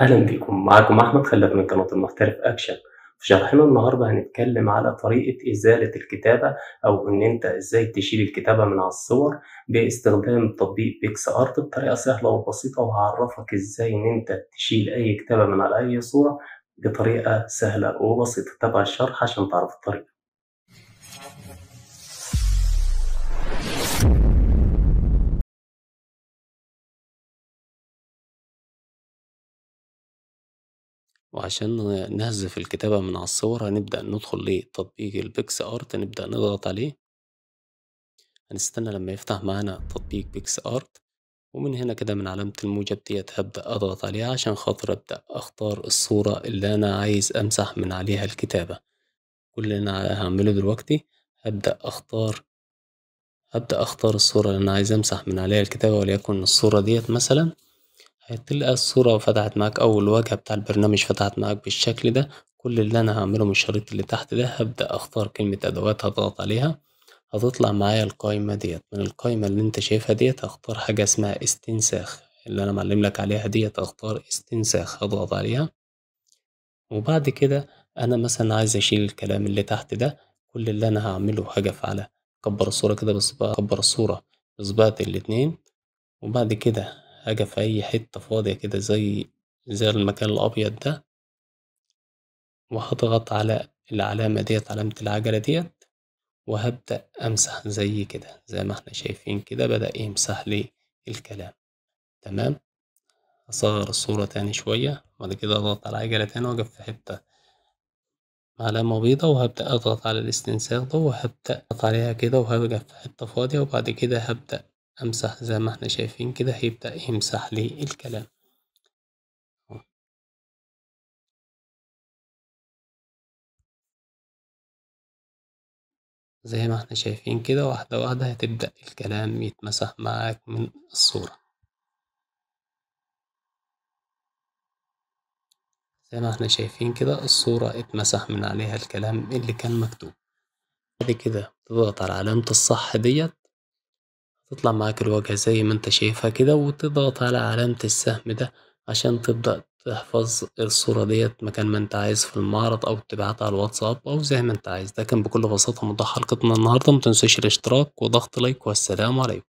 أهلا بكم معكم أحمد خلف من قناة المحترف أكشن في شرحنا النهاردة هنتكلم على طريقة إزالة الكتابة أو إن أنت إزاي تشيل الكتابة من على الصور باستخدام تطبيق بيكس أرت بطريقة سهلة وبسيطة وهعرفك إزاي إن أنت تشيل أي كتابة من على أي صورة بطريقة سهلة وبسيطة تابع الشرح عشان تعرف الطريقة وعشان نهزف الكتابة من على الصور هنبدأ ندخل لتطبيق البيكس ارت نبدأ نضغط عليه هنستنى لما يفتح معانا تطبيق بيكس ارت ومن هنا كده من علامة الموجب ديت هبدأ أضغط عليها عشان خاطر أبدأ أختار الصورة اللي أنا عايز أمسح من عليها الكتابة كل اللي أنا هعمله دلوقتي هبدأ أختار هبدأ أختار الصورة اللي أنا عايز أمسح من عليها الكتابة وليكن الصورة ديت مثلا هتلقى الصورة فتحت معاك أو الواجهة بتاع البرنامج فتحت معاك بالشكل ده كل اللي أنا هعمله من الشريط اللي تحت ده هبدأ أختار كلمة أدوات هضغط عليها هتطلع معايا القائمة ديت من القائمة اللي أنت شايفها ديت هختار حاجة اسمها استنساخ اللي أنا معلم لك عليها ديت هختار استنساخ هضغط عليها وبعد كده أنا مثلا عايز أشيل الكلام اللي تحت ده كل اللي أنا هعمله حاجة على أكبر الصورة كده بصباع أكبر الصورة بصباعة الاتنين وبعد كده حاجة في أي حتة فاضية كده زي زي المكان الأبيض ده وهضغط على العلامة ديت علامة العجلة ديت وهبدأ أمسح زي كده زي ما احنا شايفين كده بدأ يمسح لي الكلام تمام أصغر الصورة تاني شوية بعد كده أضغط على العجلة تاني وأقف في حتة علامة بيضة وهبدأ أضغط على الاستنساخ ده وهبدأ أضغط عليها كده وهبقى في حتة فاضية وبعد كده هبدأ امسح زي ما احنا شايفين كده هيبدأ يمسح لي الكلام زي ما احنا شايفين كده واحدة واحدة هتبدأ الكلام يتمسح معاك من الصورة زي ما احنا شايفين كده الصورة اتمسح من عليها الكلام اللي كان مكتوب بعد كده تضغط على علامة الصح ديت تطلع معاك الواجهة زي ما انت شايفها كده وتضغط على علامة السهم ده عشان تبدأ تحفظ الصورة ديت مكان ما انت عايز في المعرض او تبعتها على الواتساب او زي ما انت عايز ده كان بكل بساطة موضوع حلقتنا النهاردة متنسوش الاشتراك وضغط لايك والسلام عليكم